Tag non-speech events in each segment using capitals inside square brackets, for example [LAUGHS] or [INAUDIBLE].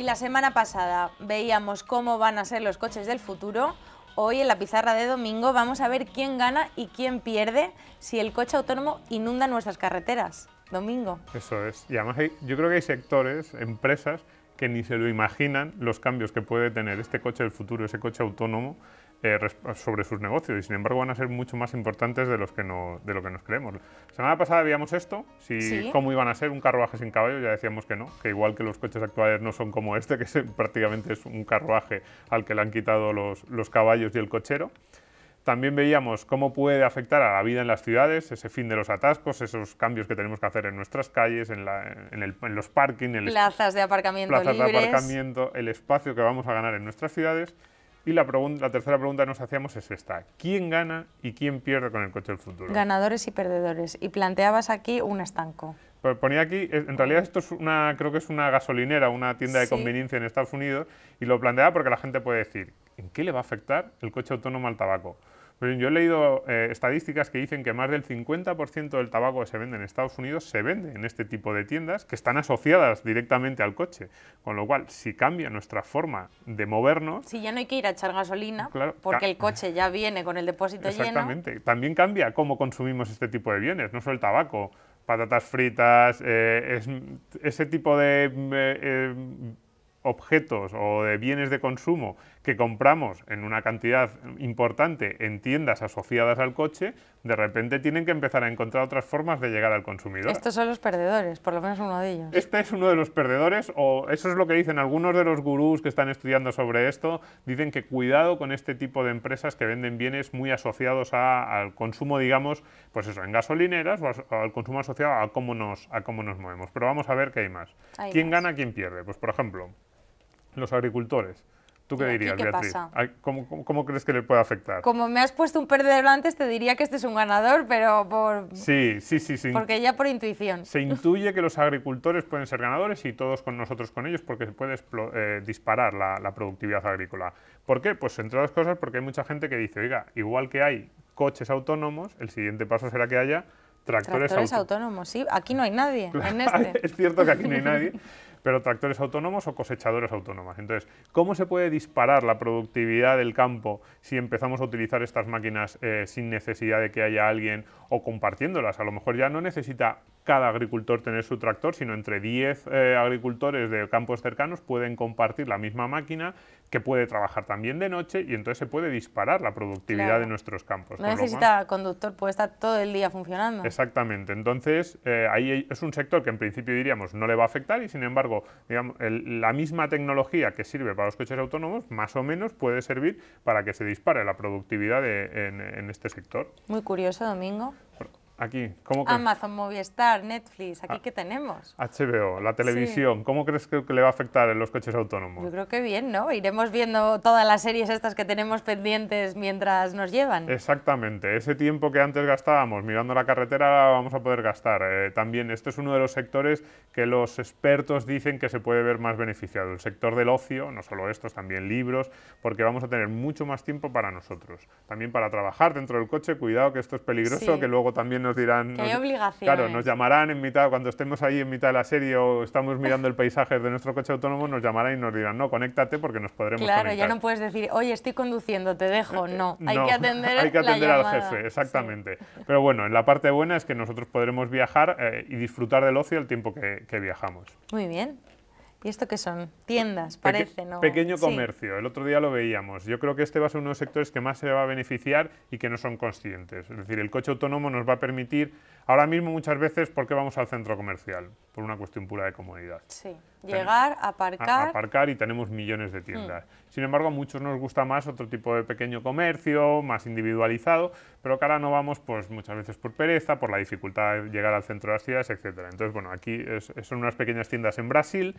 Y la semana pasada veíamos cómo van a ser los coches del futuro, hoy en la pizarra de domingo vamos a ver quién gana y quién pierde si el coche autónomo inunda nuestras carreteras. Domingo. Eso es. Y además yo creo que hay sectores, empresas, que ni se lo imaginan los cambios que puede tener este coche del futuro, ese coche autónomo, eh, sobre sus negocios y sin embargo van a ser mucho más importantes de, los que no, de lo que nos creemos. La semana pasada veíamos esto, si cómo iban a ser un carruaje sin caballo, ya decíamos que no, que igual que los coches actuales no son como este, que es, [LAUGHS] prácticamente es un carruaje al que le han quitado los, caballos y el cochero. También veíamos cómo puede afectar a la vida en las ciudades, ese fin de los atascos, esos cambios que tenemos que hacer en nuestras calles, en, los parking, en plazas de aparcamiento plazas de aparcamiento, el espacio que vamos a ganar en nuestras ciudades y la, tercera pregunta que nos hacíamos es esta. ¿Quién gana y quién pierde con el coche del futuro? Ganadores y perdedores. Y planteabas aquí un estanco. Pues ponía aquí, eh, en realidad esto es una, creo que es una gasolinera, una tienda de conveniencia en Estados Unidos, y lo planteaba porque la gente puede decir, ¿en qué le va a afectar el coche autónomo al tabaco? Pues yo he leído eh, estadísticas que dicen que más del 50% del tabaco que se vende en Estados Unidos se vende en este tipo de tiendas que están asociadas directamente al coche. Con lo cual, si cambia nuestra forma de movernos... Si ya no hay que ir a echar gasolina, porque el coche ya viene con el depósito exactamente. También cambia cómo consumimos este tipo de bienes, no solo el tabaco, patatas fritas, eh, ese tipo de... Eh, objetos o de bienes de consumo que compramos en una cantidad importante en tiendas asociadas al coche, de repente tienen que empezar a encontrar otras formas de llegar al consumidor. Estos son los perdedores, por lo menos uno de ellos. Este es uno de los perdedores, o eso es lo que dicen algunos de los gurús que están estudiando sobre esto, dicen que cuidado con este tipo de empresas que venden bienes muy asociados al consumo, digamos, pues eso, en gasolineras o, al consumo asociado a cómo, nos, a cómo nos movemos. Pero vamos a ver qué hay más. ¿Quién gana, quién pierde? Pues por ejemplo, los agricultores ¿Tú qué dirías, Beatriz? ¿Cómo, crees que le puede afectar? Como me has puesto un perdedor antes, te diría que este es un ganador, pero por... Sí, sí, sí. sí. Porque ya por intuición. Se intuye que los agricultores pueden ser ganadores y todos con nosotros con ellos porque se puede eh, disparar la, productividad agrícola. ¿Por qué? Pues entre otras cosas porque hay mucha gente que dice, oiga, igual que hay coches autónomos, el siguiente paso será que haya tractores, tractores autónomos. Sí, aquí no hay nadie. en este. [LAUGHS] es cierto que aquí no hay nadie. [LAUGHS] pero tractores autónomos o cosechadoras autónomas. Entonces, ¿cómo se puede disparar la productividad del campo si empezamos a utilizar estas máquinas eh, sin necesidad de que haya alguien o compartiéndolas? A lo mejor ya no necesita cada agricultor tener su tractor, sino entre 10 eh, agricultores de campos cercanos pueden compartir la misma máquina que puede trabajar también de noche y entonces se puede disparar la productividad de nuestros campos. No necesita conductor, puede estar todo el día funcionando. Exactamente, entonces eh, ahí es un sector que en principio diríamos no le va a afectar y sin embargo la misma tecnología que sirve para los coches autónomos, más o menos, puede servir para que se dispare la productividad en, este sector. Muy curioso, Domingo. Aquí, ¿cómo Amazon, Movistar, Netflix, ¿aquí ah. qué tenemos? HBO, la televisión, ¿cómo crees que, le va a afectar en los coches autónomos? Yo creo que bien, ¿no? Iremos viendo todas las series estas que tenemos pendientes mientras nos llevan. Exactamente, ese tiempo que antes gastábamos mirando la carretera vamos a poder gastar. Eh, también este es uno de los sectores que los expertos dicen que se puede ver más beneficiado, el sector del ocio, no solo estos, también libros, porque vamos a tener mucho más tiempo para nosotros, también para trabajar dentro del coche, cuidado que esto es peligroso, que luego también nos dirán... Que hay Claro, nos llamarán en mitad, cuando estemos ahí en mitad de la serie o estamos mirando el paisaje de nuestro coche autónomo, nos llamarán y nos dirán, no, conéctate porque nos podremos Claro, ya no puedes decir, oye, estoy conduciendo, te dejo. Eh, eh, no, hay que atender [LAUGHS] Hay que atender al jefe, exactamente. Pero bueno, en la parte buena es que nosotros podremos viajar eh, y disfrutar del ocio el tiempo que viajamos. Muy bien. ¿Y esto qué son? Tiendas, parece, ¿no? Pequeño comercio, el otro día lo veíamos. Yo creo que este va a ser uno de los sectores que más se va a beneficiar y que no son conscientes. Es decir, el coche autónomo nos va a permitir, ahora mismo muchas veces, ¿por qué vamos al centro comercial? Por una cuestión pura de comodidad. Sí, llegar, aparcar... aparcar y tenemos millones de tiendas. Hmm. Sin embargo, a muchos nos gusta más otro tipo de pequeño comercio, más individualizado, pero que ahora no vamos pues muchas veces por pereza, por la dificultad de llegar al centro de las ciudades, etc. Entonces, bueno, aquí son unas pequeñas tiendas en Brasil,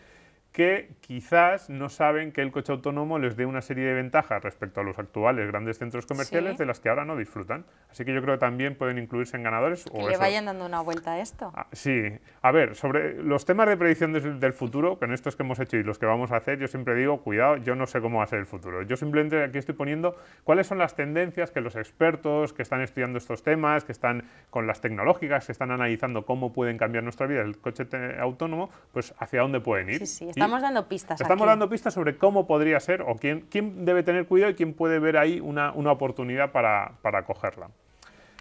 que quizás no saben que el coche autónomo les dé una serie de ventajas respecto a los actuales grandes centros comerciales de las que ahora no disfrutan. Así que yo creo que también pueden incluirse en ganadores. Que le vayan dando una vuelta a esto. Ah, sí. A ver, sobre los temas de predicción del futuro, con estos que hemos hecho y los que vamos a hacer, yo siempre digo, cuidado, yo no sé cómo va a ser el futuro. Yo simplemente aquí estoy poniendo cuáles son las tendencias que los expertos que están estudiando estos temas, que están con las tecnológicas, que están analizando cómo pueden cambiar nuestra vida el coche autónomo, pues hacia dónde pueden ir. Sí, Estamos dando pistas. Estamos dando pistas sobre cómo podría ser o quién, quién debe tener cuidado y quién puede ver ahí una, una oportunidad para, para cogerla.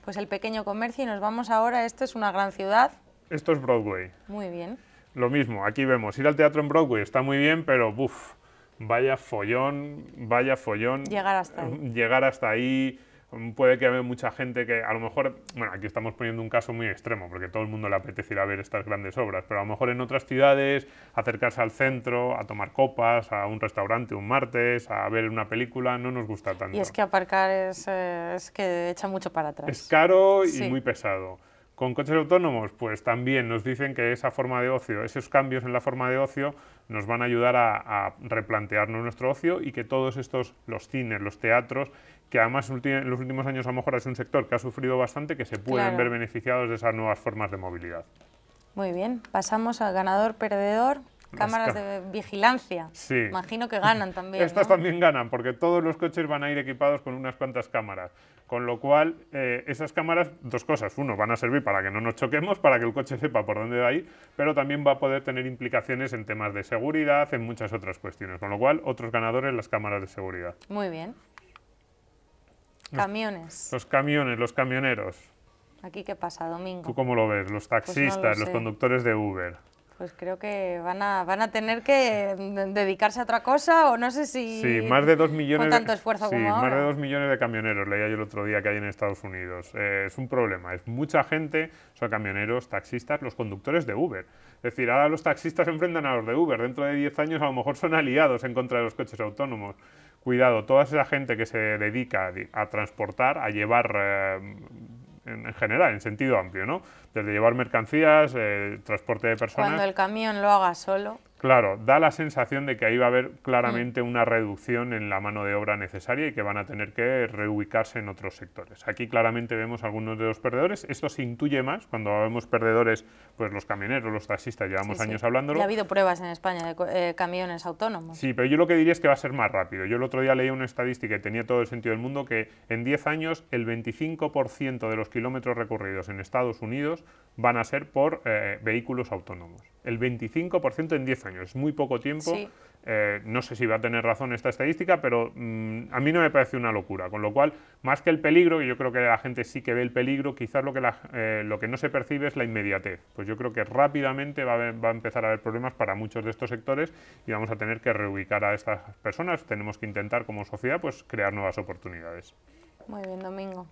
Pues el pequeño comercio y nos vamos ahora, esto es una gran ciudad. Esto es Broadway. Muy bien. Lo mismo, aquí vemos, ir al teatro en Broadway está muy bien, pero buf, vaya follón, vaya follón. Llegar hasta ahí. Llegar hasta ahí puede que haya mucha gente que a lo mejor, bueno, aquí estamos poniendo un caso muy extremo, porque todo el mundo le apetece ir a ver estas grandes obras, pero a lo mejor en otras ciudades acercarse al centro, a tomar copas, a un restaurante un martes, a ver una película, no nos gusta tanto. Y es que aparcar es, eh, es que echa mucho para atrás. Es caro y muy pesado. Con coches autónomos, pues también nos dicen que esa forma de ocio, esos cambios en la forma de ocio nos van a ayudar a, replantearnos nuestro ocio y que todos estos, los cines, los teatros, que además en los últimos años a lo mejor es un sector que ha sufrido bastante, que se pueden ver beneficiados de esas nuevas formas de movilidad. Muy bien, pasamos al ganador, perdedor, cámaras de vigilancia. Sí. Imagino que ganan también. [LAUGHS] Estas también ganan, porque todos los coches van a ir equipados con unas cuantas cámaras. Con lo cual, eh, esas cámaras, dos cosas. Uno, van a servir para que no nos choquemos, para que el coche sepa por dónde va a ir, pero también va a poder tener implicaciones en temas de seguridad, en muchas otras cuestiones. Con lo cual, otros ganadores, las cámaras de seguridad. Muy bien. camiones. Los camiones, los camioneros. ¿Aquí qué pasa, Domingo? ¿Tú cómo lo ves? Los pues taxistas, los conductores de Uber pues creo que van a, van a tener que dedicarse a otra cosa o no sé si... Sí, más de dos millones... Con tanto esfuerzo de, sí, más de dos millones de camioneros, leía yo el otro día que hay en Estados Unidos. Eh, es un problema, es mucha gente, son camioneros, taxistas, los conductores de Uber. Es decir, ahora los taxistas se enfrentan a los de Uber, dentro de 10 años a lo mejor son aliados en contra de los coches autónomos. Cuidado, toda esa gente que se dedica a transportar, a llevar eh, en, general, en sentido amplio, ¿no? Desde llevar mercancías, eh, transporte de personas... Cuando el camión lo haga solo. Claro, da la sensación de que ahí va a haber mm. claramente una reducción en la mano de obra necesaria y que van a tener que reubicarse en otros sectores. Aquí claramente vemos algunos de los perdedores. Esto se intuye más cuando vemos perdedores, pues los camioneros, los taxistas, llevamos años sí. hablándolo. ha habido pruebas en España de eh, camiones autónomos. Sí, pero yo lo que diría es que va a ser más rápido. Yo el otro día leí una estadística y tenía todo el sentido del mundo que en 10 años el 25% de los kilómetros recorridos en Estados Unidos van a ser por eh, vehículos autónomos el 25% en 10 años, es muy poco tiempo. Eh, no sé si va a tener razón esta estadística, pero mm, a mí no me parece una locura. Con lo cual, más que el peligro, que yo creo que la gente sí que ve el peligro, quizás lo que, eh, lo que no se percibe es la inmediatez. Pues yo creo que rápidamente va a, va a, empezar a haber problemas para muchos de estos sectores y vamos a tener que reubicar a estas personas. Tenemos que intentar como sociedad pues, crear nuevas oportunidades. Muy bien, Domingo.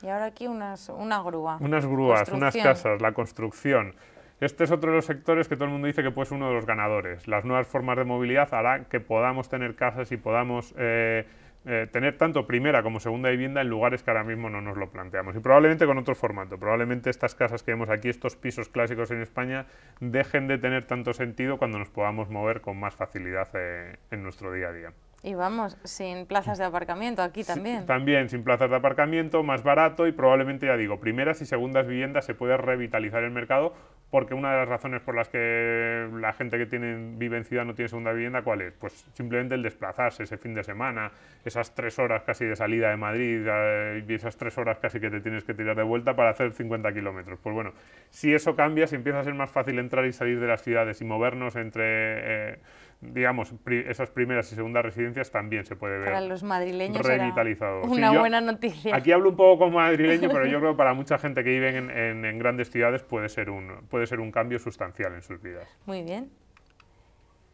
Y ahora aquí unas, una grúa. Unas grúas, unas casas, la construcción. Este es otro de los sectores que todo el mundo dice que puede uno de los ganadores. Las nuevas formas de movilidad harán que podamos tener casas y podamos eh, eh, tener tanto primera como segunda vivienda en lugares que ahora mismo no nos lo planteamos. Y probablemente con otro formato. Probablemente estas casas que vemos aquí, estos pisos clásicos en España, dejen de tener tanto sentido cuando nos podamos mover con más facilidad eh, en nuestro día a día. Y vamos, sin plazas de aparcamiento aquí también. también, sin plazas de aparcamiento, más barato y probablemente, ya digo, primeras y segundas viviendas se puede revitalizar el mercado porque una de las razones por las que la gente que tiene, vive en ciudad no tiene segunda vivienda, ¿cuál es? Pues simplemente el desplazarse ese fin de semana, esas tres horas casi de salida de Madrid eh, y esas tres horas casi que te tienes que tirar de vuelta para hacer 50 kilómetros. Pues bueno, si eso cambia, si empieza a ser más fácil entrar y salir de las ciudades y movernos entre... Eh, digamos, esas primeras y segundas residencias también se puede ver. Para los madrileños Era una buena noticia. Aquí hablo un poco como madrileño, pero yo [LAUGHS] creo que para mucha gente que vive en, grandes ciudades puede ser, un, puede ser un cambio sustancial en sus vidas. Muy bien.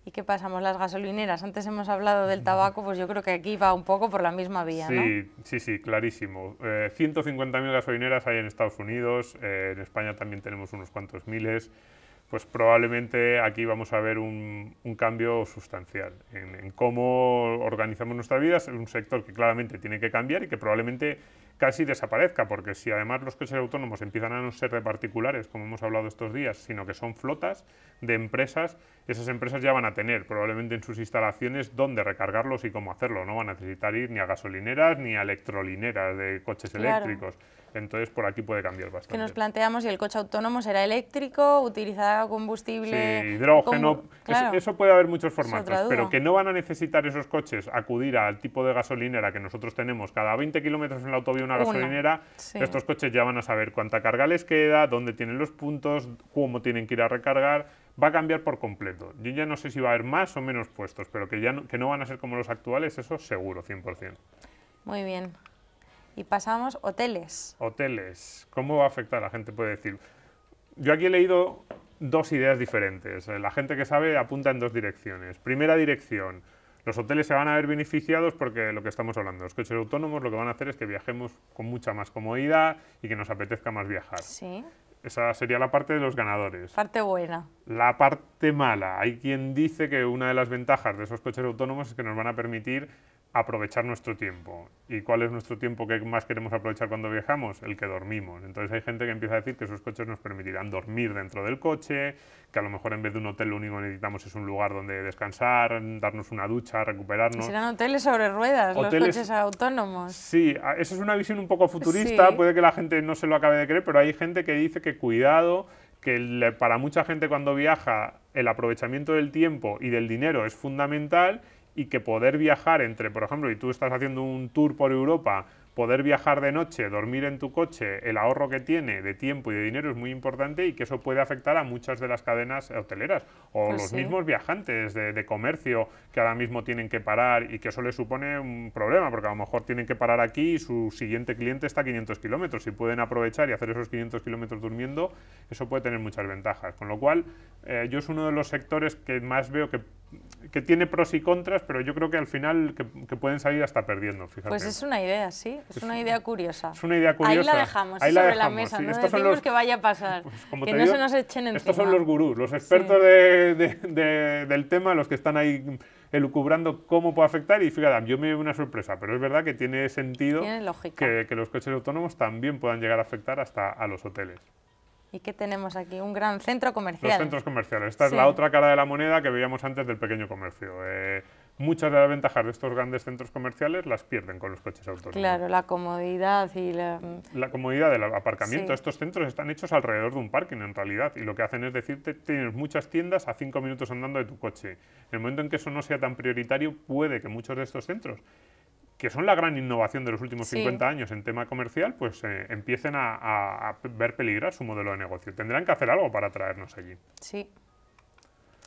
¿Y qué pasamos las gasolineras? Antes hemos hablado del tabaco, pues yo creo que aquí va un poco por la misma vía, sí, ¿no? Sí, sí, clarísimo. 150.000 eh, gasolineras hay en Estados Unidos, eh, en España también tenemos unos cuantos miles pues probablemente aquí vamos a ver un, cambio sustancial en, cómo organizamos nuestra vida. Es un sector que claramente tiene que cambiar y que probablemente casi desaparezca, porque si además los coches autónomos empiezan a no ser de particulares, como hemos hablado estos días, sino que son flotas de empresas, esas empresas ya van a tener probablemente en sus instalaciones dónde recargarlos y cómo hacerlo. No van a necesitar ir ni a gasolineras ni a electrolineras de coches eléctricos entonces, por aquí puede cambiar bastante. Que nos planteamos si el coche autónomo será eléctrico, utilizará combustible... hidrógeno... eso puede haber muchos formatos, pero que no van a necesitar esos coches acudir al tipo de gasolinera que nosotros tenemos. Cada 20 kilómetros en la autovía una, gasolinera, estos coches ya van a saber cuánta carga les queda, dónde tienen los puntos, cómo tienen que ir a recargar va a cambiar por completo. Yo ya no sé si va a haber más o menos puestos, pero que ya que no van a ser como los actuales, eso seguro, 100%. Muy bien. Y pasamos hoteles. Hoteles. ¿Cómo va a afectar? La gente puede decir. Yo aquí he leído dos ideas diferentes. Eh, la gente que sabe apunta en dos direcciones. Primera dirección, los hoteles se van a ver beneficiados porque lo que estamos hablando, los coches autónomos lo que van a hacer es que viajemos con mucha más comodidad y que nos apetezca más viajar. Sí. Esa sería la parte de los ganadores. Parte buena. La parte mala. Hay quien dice que una de las ventajas de esos coches autónomos es que nos van a permitir aprovechar nuestro tiempo. ¿Y cuál es nuestro tiempo que más queremos aprovechar cuando viajamos? El que dormimos. Entonces hay gente que empieza a decir que esos coches nos permitirán dormir dentro del coche, que a lo mejor en vez de un hotel lo único que necesitamos es un lugar donde descansar, darnos una ducha, recuperarnos. Serán hoteles sobre ruedas, los coches autónomos. Sí, eso es una visión un poco futurista, puede que la gente no se lo acabe de creer, pero hay gente que dice que cuidado, que para mucha gente cuando viaja el aprovechamiento del tiempo y del dinero es fundamental y que poder viajar entre, por ejemplo, y tú estás haciendo un tour por Europa, poder viajar de noche, dormir en tu coche, el ahorro que tiene de tiempo y de dinero es muy importante y que eso puede afectar a muchas de las cadenas hoteleras o pues los mismos viajantes de, comercio que ahora mismo tienen que parar y que eso les supone un problema porque a lo mejor tienen que parar aquí y su siguiente cliente está a 500 kilómetros. Si pueden aprovechar y hacer esos 500 kilómetros durmiendo, eso puede tener muchas ventajas. Con lo cual, eh, yo es uno de los sectores que más veo que que tiene pros y contras, pero yo creo que al final que, pueden salir hasta perdiendo, Pues es una idea, sí, es, una idea curiosa. Ahí la dejamos, sobre la, mesa, no decimos que vaya a pasar, pues, que no se nos echen encima. Estos son los gurús, los expertos del tema, los que están ahí elucubrando cómo puede afectar y fíjate, yo me veo una sorpresa, pero es verdad que tiene sentido que, que los coches autónomos también puedan llegar a afectar hasta a los hoteles. ¿Y qué tenemos aquí? Un gran centro comercial. Los centros comerciales. Esta es la otra cara de la moneda que veíamos antes del pequeño comercio. Eh, muchas de las ventajas de estos grandes centros comerciales las pierden con los coches autónomos. Claro, la comodidad y la... La comodidad del aparcamiento. Estos centros están hechos alrededor de un parking, en realidad, y lo que hacen es decirte, tienes muchas tiendas a cinco minutos andando de tu coche. En el momento en que eso no sea tan prioritario, puede que muchos de estos centros que son la gran innovación de los últimos 50 años en tema comercial, pues eh, empiecen a, a, ver peligrar su modelo de negocio. Tendrán que hacer algo para traernos allí. Sí.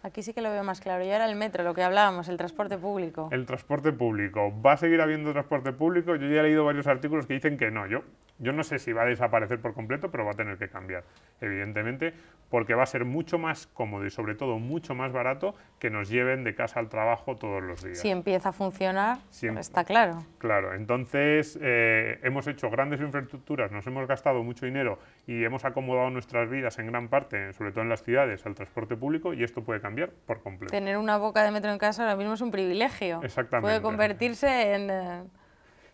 Aquí sí que lo veo más claro. Y ahora el metro, lo que hablábamos, el transporte público. El transporte público. ¿Va a seguir habiendo transporte público? Yo ya he leído varios artículos que dicen que no. Yo yo no sé si va a desaparecer por completo, pero va a tener que cambiar, evidentemente, porque va a ser mucho más cómodo y sobre todo mucho más barato que nos lleven de casa al trabajo todos los días. Si empieza a funcionar, em- está claro. Claro, entonces eh, hemos hecho grandes infraestructuras, nos hemos gastado mucho dinero y hemos acomodado nuestras vidas en gran parte, sobre todo en las ciudades, al transporte público y esto puede cambiar por completo. Tener una boca de metro en casa ahora mismo es un privilegio. Exactamente. Puede convertirse en... Eh,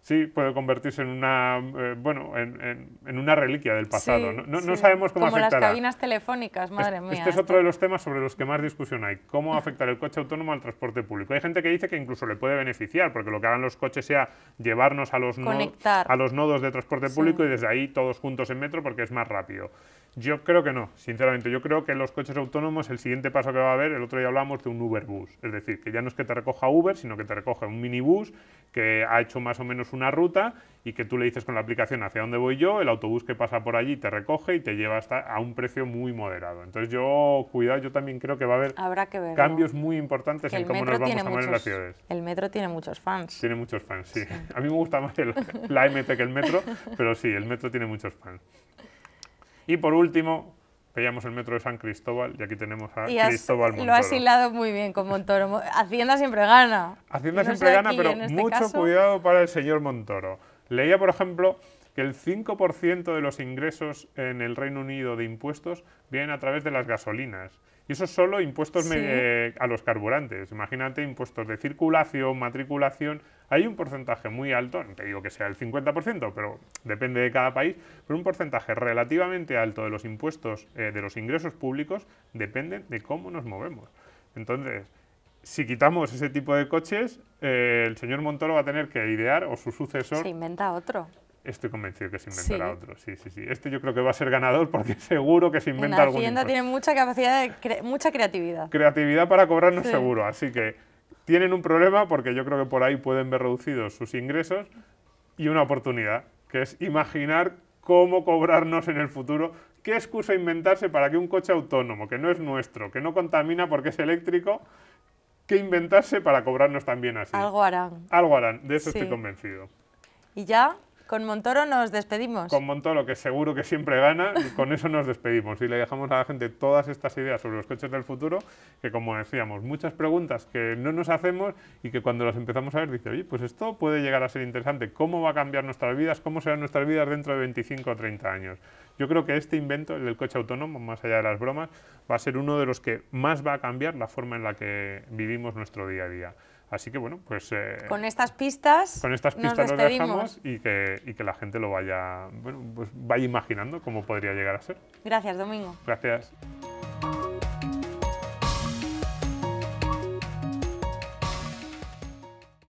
sí puede convertirse en una, eh, bueno, en, en, una reliquia del pasado. no, sabemos cómo Como las cabinas telefónicas, madre mía. Este es otro de los temas sobre los que más discusión hay. ¿Cómo afectar el coche autónomo al transporte público? Hay gente que dice que incluso le puede beneficiar, porque lo que hagan los coches sea llevarnos a los, a los nodos de transporte público y desde ahí todos juntos en metro porque es más rápido. Yo creo que no, sinceramente. Yo creo que los coches autónomos, el siguiente paso que va a haber, el otro día hablamos de un Uberbus. Es decir, que ya no es que te recoja Uber, sino que te recoja un minibús que ha hecho más o menos una ruta y que tú le dices con la aplicación hacia dónde voy yo, el autobús que pasa por allí te recoge y te lleva hasta a un precio muy moderado. Entonces yo, cuidado, yo también creo que va a haber Habrá que ver, cambios muy importantes en cómo nos vamos a mover en las ciudades. El metro tiene muchos fans. Tiene muchos fans, sí. [LAUGHS] A mí me gusta más el, la MT que el metro, pero sí, el metro tiene muchos fans. Y por último, veíamos el metro de San Cristóbal y aquí tenemos a Cristóbal Montoro. Lo ha asilado muy bien con Montoro. Hacienda siempre gana. Hacienda siempre gana, pero este mucho cuidado para el señor Montoro. Leía, por ejemplo, que el 5% de los ingresos en el Reino Unido de impuestos vienen a través de las gasolinas. Y eso es solo impuestos eh, a los carburantes. Imagínate impuestos de circulación, matriculación, hay un porcentaje muy alto, no te digo que sea el 50%, pero depende de cada país, pero un porcentaje relativamente alto de los impuestos, eh, de los ingresos públicos, depende de cómo nos movemos. Entonces, si quitamos ese tipo de coches, eh, el señor Montoro va a tener que idear o su sucesor. Se inventa otro. Estoy convencido que se inventará otro, sí, sí, sí. Este yo creo que va a ser ganador porque [LAUGHS] seguro que se inventa algo. la tienda tiene mucha capacidad, de mucha creatividad. Creatividad para cobrarnos seguro, así que tienen un problema porque yo creo que por ahí pueden ver reducidos sus ingresos y una oportunidad, que es imaginar cómo cobrarnos en el futuro, qué excusa inventarse para que un coche autónomo, que no es nuestro, que no contamina porque es eléctrico, qué inventarse para cobrarnos también así. Algo harán. Algo harán, de eso estoy convencido. Y ya, con Montoro nos despedimos. Con Montoro, que seguro que siempre gana, y con eso nos despedimos. Y le dejamos a la gente todas estas ideas sobre los coches del futuro, que como decíamos, muchas preguntas que no nos hacemos y que cuando las empezamos a ver dice, oye, pues esto puede llegar a ser interesante. ¿Cómo va a cambiar nuestras vidas? ¿Cómo serán nuestras vidas dentro de 25 o 30 años? Yo creo que este invento, el del coche autónomo, más allá de las bromas, va a ser uno de los que más va a cambiar la forma en la que vivimos nuestro día a día. Así que bueno, pues... Eh, con estas pistas Con estas pistas nos, nos y que, y que, la gente lo vaya, bueno, pues vaya imaginando cómo podría llegar a ser. Gracias, Domingo. Gracias.